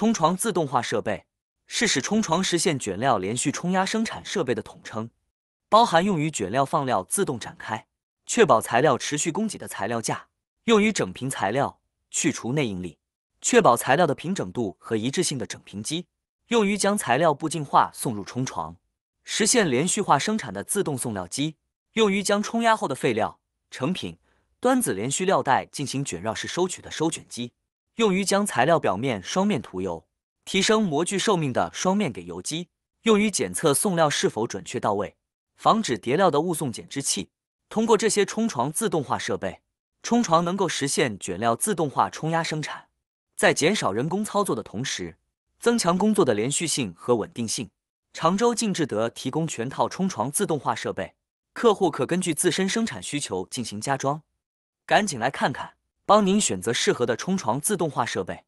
冲床自动化设备是使冲床实现卷料连续冲压生产设备的统称，包含用于卷料放料自动展开，确保材料持续供给的材料架，用于整平材料、去除内应力，确保材料的平整度和一致性的整平机，用于将材料不净化送入冲床，实现连续化生产的自动送料机，用于将冲压后的废料、成品、端子连续料带进行卷绕式收取的收卷机。用于将材料表面双面涂油，提升模具寿命的双面给油机；用于检测送料是否准确到位，防止叠料的误送减支器。通过这些冲床自动化设备，冲床能够实现卷料自动化冲压生产，在减少人工操作的同时，增强工作的连续性和稳定性。常州晋志德提供全套冲床自动化设备，客户可根据自身生产需求进行加装。赶紧来看看！帮您选择适合的冲床自动化设备。